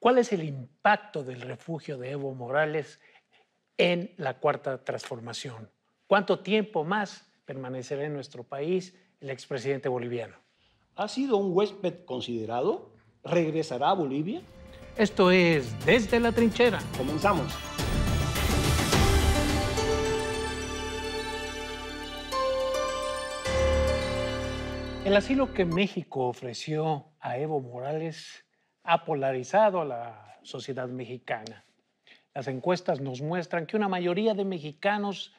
¿Cuál es el impacto del refugio de Evo Morales en la cuarta transformación? ¿Cuánto tiempo más permanecerá en nuestro país el expresidente boliviano? ¿Ha sido un huésped considerado? ¿Regresará a Bolivia? Esto es Desde la Trinchera. Comenzamos. El asilo que México ofreció a Evo Morales ha polarizado la sociedad mexicana. Las encuestas nos muestran que una mayoría de mexicanos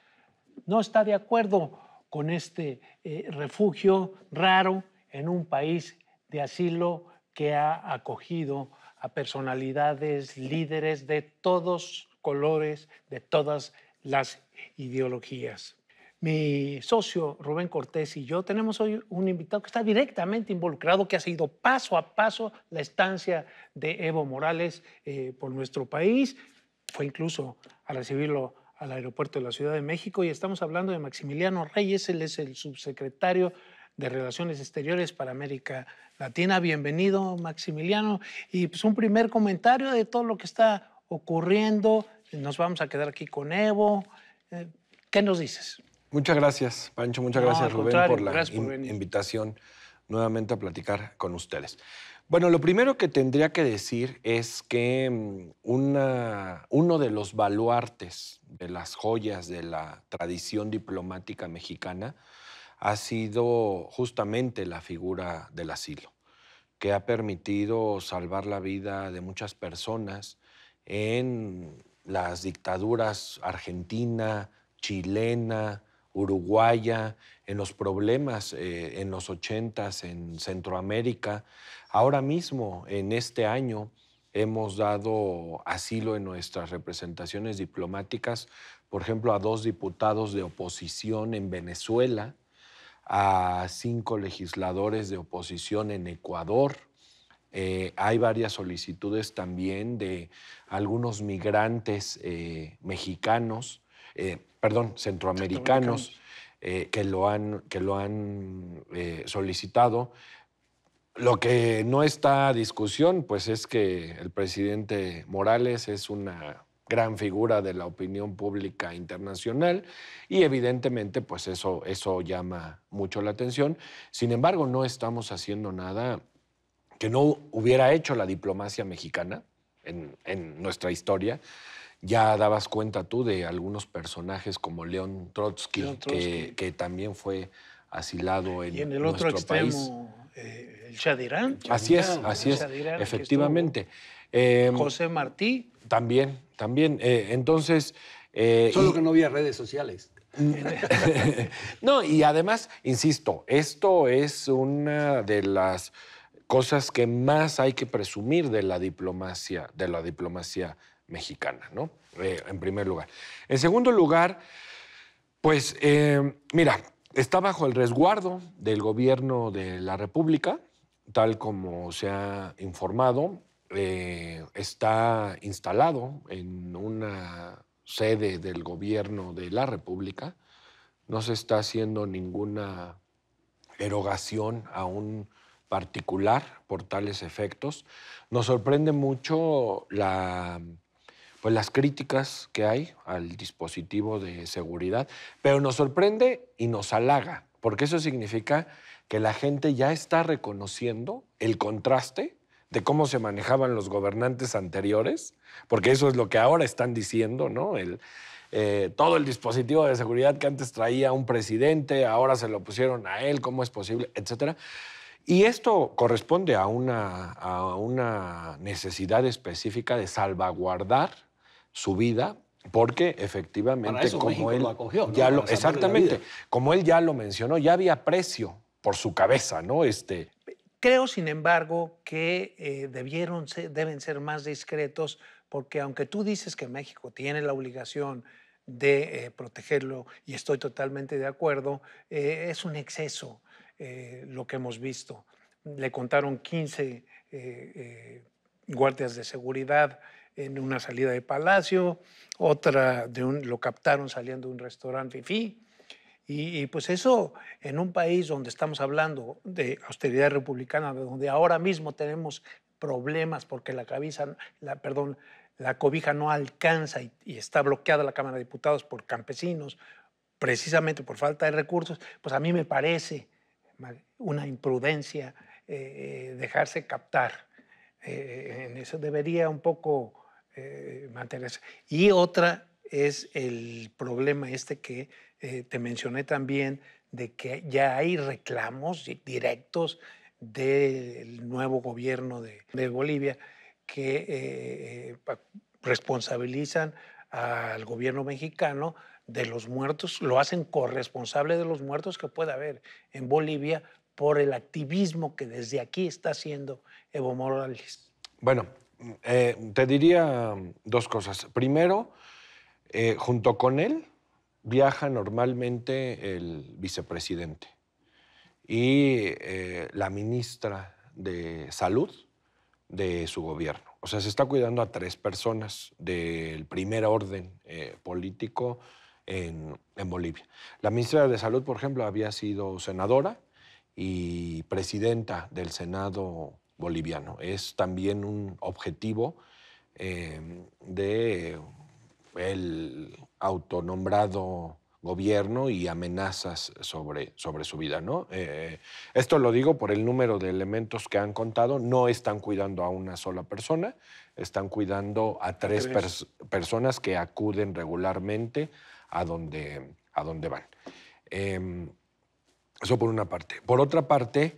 no está de acuerdo con este eh, refugio raro en un país de asilo que ha acogido a personalidades, líderes de todos colores, de todas las ideologías mi socio Rubén Cortés y yo tenemos hoy un invitado que está directamente involucrado, que ha seguido paso a paso la estancia de Evo Morales eh, por nuestro país. Fue incluso a recibirlo al aeropuerto de la Ciudad de México y estamos hablando de Maximiliano Reyes, él es el subsecretario de Relaciones Exteriores para América Latina. Bienvenido, Maximiliano. Y pues un primer comentario de todo lo que está ocurriendo. Nos vamos a quedar aquí con Evo. Eh, ¿Qué nos dices? Muchas gracias, Pancho. Muchas gracias, Rubén, por la invitación nuevamente a platicar con ustedes. Bueno, lo primero que tendría que decir es que mm, uno de los baluartes de las joyas de la tradición diplomática mexicana ha sido justamente la figura del asilo, que ha permitido salvar la vida de muchas personas en las dictaduras argentina, chilena, uruguaya, en los problemas eh, en los 80 en Centroamérica. Ahora mismo, en este año, hemos dado asilo en nuestras representaciones diplomáticas, por ejemplo, a dos diputados de oposición en Venezuela, a cinco legisladores de oposición en Ecuador. Eh, hay varias solicitudes también de algunos migrantes eh, mexicanos eh, perdón, centroamericanos, eh, que lo han, que lo han eh, solicitado. Lo que no está a discusión, pues es que el presidente Morales es una gran figura de la opinión pública internacional y evidentemente pues eso, eso llama mucho la atención. Sin embargo, no estamos haciendo nada que no hubiera hecho la diplomacia mexicana, en, nuestra historia, ya dabas cuenta tú de algunos personajes como León Trotsky, Que, también fue asilado en, y en el otro extremo, país. Eh, el Shadirán. Así es, así es, efectivamente. Em, José Martí. También, también. Eh, entonces... Eh, Solo que no había redes sociales. no, y además, insisto, esto es una de las cosas que más hay que presumir de la diplomacia, de la diplomacia mexicana, ¿no? Eh, en primer lugar. En segundo lugar, pues eh, mira, está bajo el resguardo del gobierno de la República, tal como se ha informado, eh, está instalado en una sede del gobierno de la República, no se está haciendo ninguna erogación a un particular por tales efectos. Nos sorprende mucho pues, las críticas que hay al dispositivo de seguridad, pero nos sorprende y nos halaga, porque eso significa que la gente ya está reconociendo el contraste de cómo se manejaban los gobernantes anteriores, porque eso es lo que ahora están diciendo, ¿no? Eh, todo el dispositivo de seguridad que antes traía un presidente, ahora se lo pusieron a él, ¿cómo es posible? Etcétera. Y esto corresponde a una, una necesidad específica de salvaguardar su vida porque efectivamente como él ya lo, exactamente como él ya lo mencionó ya había precio por su cabeza no este creo sin embargo que eh, deben ser más discretos porque aunque tú dices que México tiene la obligación de eh, protegerlo y estoy totalmente de acuerdo eh, es un exceso eh, lo que hemos visto. Le contaron 15 eh, eh, guardias de seguridad en una salida de palacio, otra de un, lo captaron saliendo de un restaurante fifí. Y, y, pues eso en un país donde estamos hablando de austeridad republicana, donde ahora mismo tenemos problemas porque la cabeza, la, perdón, la cobija no alcanza y está bloqueada la Cámara de Diputados por campesinos, precisamente por falta de recursos, pues a mí me parece una imprudencia, eh, dejarse captar. Eh, en eso debería un poco eh, mantenerse. Y otra es el problema este que te mencioné también, de que ya hay reclamos directos del nuevo gobierno de Bolivia que responsabilizan al gobierno mexicano de los muertos, lo hacen corresponsable de los muertos que pueda haber en Bolivia por el activismo que desde aquí está haciendo Evo Morales. Bueno, eh, te diría dos cosas. Primero, eh, junto con él viaja normalmente el vicepresidente y eh, la ministra de Salud de su gobierno. O sea, se está cuidando a tres personas del primer orden político en, Bolivia. La ministra de Salud, por ejemplo, había sido senadora y presidenta del Senado boliviano. Es también un objetivo eh, de el autonombrado gobierno y amenazas sobre, sobre su vida. Eh, esto lo digo por el número de elementos que han contado. No están cuidando a una sola persona, están cuidando a tres, personas que acuden regularmente a dónde, a van. Em, eso por una parte. Por otra parte,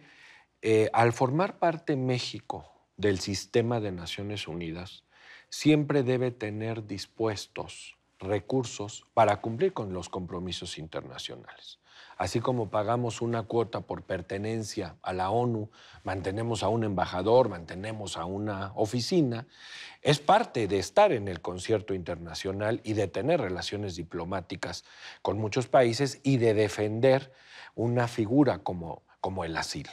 eh, al formar parte México del sistema de Naciones Unidas, siempre debe tener dispuestos recursos para cumplir con los compromisos internacionales. Así como pagamos una cuota por pertenencia a la ONU, mantenemos a un embajador, mantenemos a una oficina, es parte de estar en el concierto internacional y de tener relaciones diplomáticas con muchos países y de defender una figura como, como el asilo.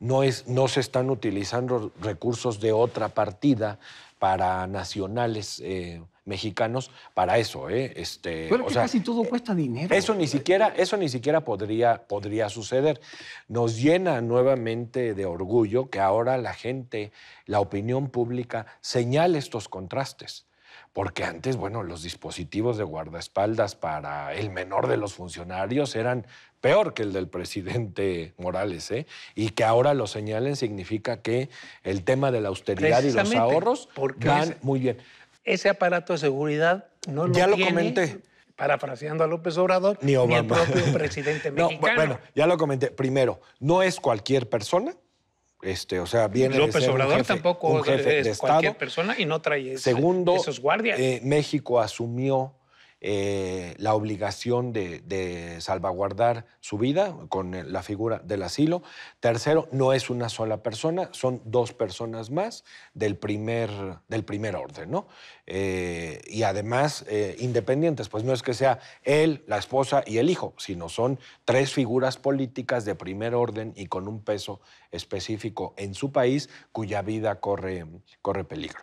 No, es, no, se están utilizando recursos de otra partida para nacionales eh, mexicanos para eso, ¿eh? Este, casi todo cuesta dinero. Eso ni siquiera, eso ni siquiera podría, podría suceder. Nos llena nuevamente de orgullo que ahora la gente, la opinión pública, señale estos contrastes. Porque antes, bueno, los dispositivos de guardaespaldas para el menor de los funcionarios eran peor que el del presidente Morales, ¿eh? Y que ahora lo señalen significa que el tema de la austeridad y los ahorros van muy bien. Ese aparato de seguridad no lo ya tiene. Ya lo comenté. Parafraseando a López Obrador, ni, Obama. el propio presidente mexicano. bueno, ya lo comenté. Primero, no es cualquier persona. Este, o sea, viene López de ser Obrador jefe, tampoco es cualquier persona y no trae Segundo, esos guardias. Eh, México asumió eh, la obligación de, salvaguardar su vida con eh, la figura del asilo. Tercero, no es una sola persona, son dos personas más del primer, del primer orden, ¿no? Eh, y además independientes, pues no es que sea él, la esposa y el hijo, sino son tres figuras políticas de primer orden y con un peso específico en su país cuya vida corre, corre peligro.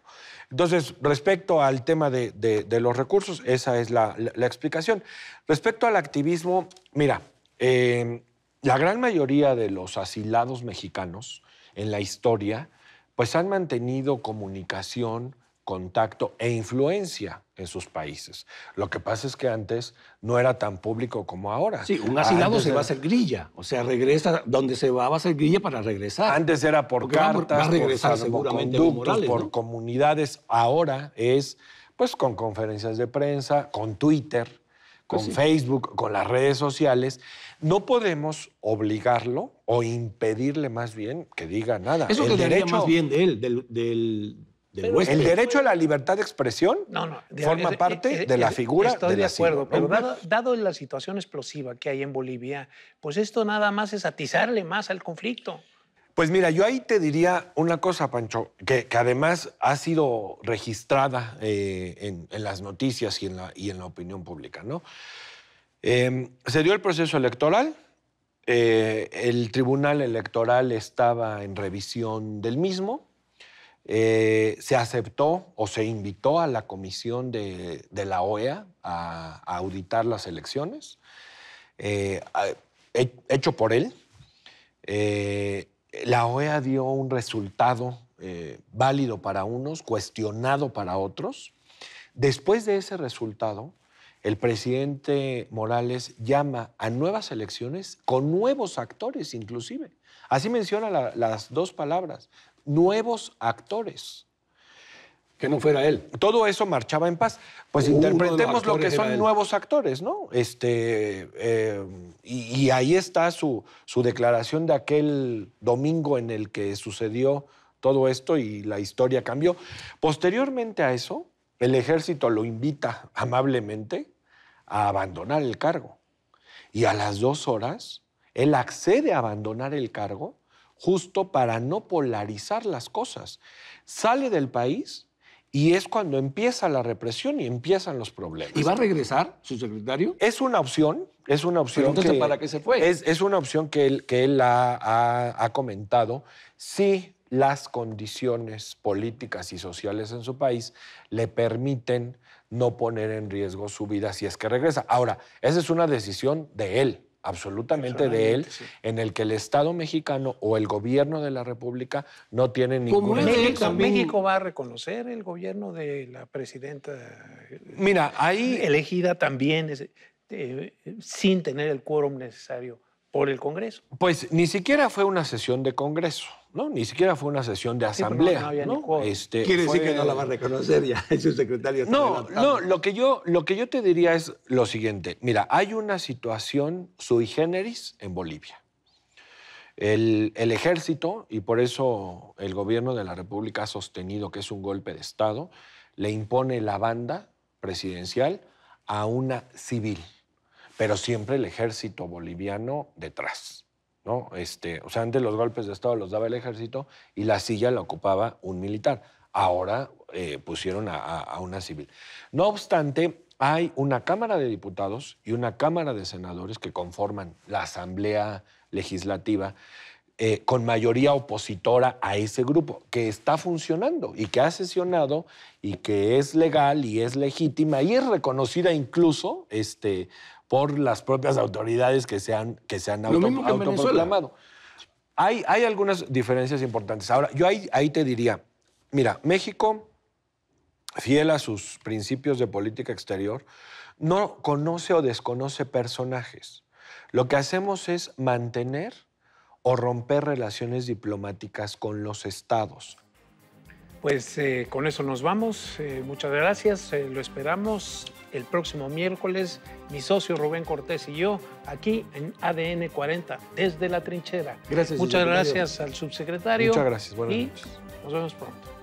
Entonces, respecto al tema de los recursos, esa es la la, explicación. Respecto al activismo, mira, eh, la gran mayoría de los asilados mexicanos en la historia, pues han mantenido comunicación, contacto e influencia en sus países. Lo que pasa es que antes no era tan público como ahora. Sí, un asilado se va a hacer grilla, o sea, regresa donde se va, a hacer grilla para regresar. Antes era por cartas, por seguramente conductos, por comunidades, ahora es pues con conferencias de prensa, con Twitter, con pues Facebook, con las redes sociales. No podemos obligarlo o impedirle más bien que diga nada. Eso el derecho más bien de él, del, del, El derecho a la libertad de expresión forma parte de la figura estoy de, acuerdo, pero dado, dado, la situación explosiva que hay en Bolivia, pues esto nada más es atizarle más al conflicto. Pues mira, yo ahí te diría una cosa, Pancho, que, además ha sido registrada eh, en, las noticias y en la, y en la opinión pública, ¿no? Em, se dio el proceso electoral, eh, el tribunal electoral estaba en revisión del mismo, eh, se aceptó o se invitó a la comisión de, la OEA a, auditar las elecciones, hecho por él. Eh, la OEA dio un resultado eh, válido para unos, cuestionado para otros. Después de ese resultado, el presidente Morales llama a nuevas elecciones con nuevos actores inclusive. Así menciona las dos palabras, nuevos actores que no fuera él. Todo eso marchaba en paz. Pues interpretemos lo que son nuevos actores, ¿no? Este, eh, y, ahí está su, su declaración de aquel domingo en el que sucedió todo esto y la historia cambió. Posteriormente a eso, el ejército lo invita amablemente a abandonar el cargo. Y a las dos horas, él accede a abandonar el cargo justo para no polarizar las cosas. Sale del país y es cuando empieza la represión y empiezan los problemas. ¿Y va a regresar su secretario? Es una opción, es una opción. que, ¿para qué se fue? Es, una opción que él, que él ha, comentado. Si las condiciones políticas y sociales en su país le permiten no poner en riesgo su vida si es que regresa. Ahora, esa es una decisión de él absolutamente, de él, en el que el Estado mexicano o el gobierno de la República no tiene ningún México, México va a reconocer el gobierno de la presidenta. Mira, ahí. Elegida también eh, sin tener el quórum necesario por el Congreso. Pues ni siquiera fue una sesión de Congreso, ¿no? Ni siquiera fue una sesión de asamblea. no, este, Quiere decir que no la va a reconocer ya, es su secretario. No, no, lo que, yo, lo que yo te diría es lo siguiente. Mira, hay una situación sui generis en Bolivia. El, el ejército, y por eso el gobierno de la República ha sostenido que es un golpe de Estado, le impone la banda presidencial a una civil pero siempre el ejército boliviano detrás. ¿no? Este, o sea, antes los golpes de Estado los daba el ejército y la silla la ocupaba un militar. Ahora eh, pusieron a, una civil. No obstante, hay una Cámara de Diputados y una Cámara de Senadores que conforman la Asamblea Legislativa eh, con mayoría opositora a ese grupo, que está funcionando y que ha sesionado y que es legal y es legítima y es reconocida incluso este, por las propias autoridades que se han, que autoproclamado. Hay, hay algunas diferencias importantes. Ahora, yo ahí, ahí te diría, mira, México, fiel a sus principios de política exterior, no conoce o desconoce personajes. Lo que hacemos es mantener o romper relaciones diplomáticas con los estados. Pues eh, con eso nos vamos. Eh, muchas gracias. Eh, lo esperamos el próximo miércoles, mi socio Rubén Cortés y yo, aquí en ADN 40, desde la trinchera. Gracias. Muchas gracias al subsecretario. Muchas gracias. Buenas Nos vemos pronto.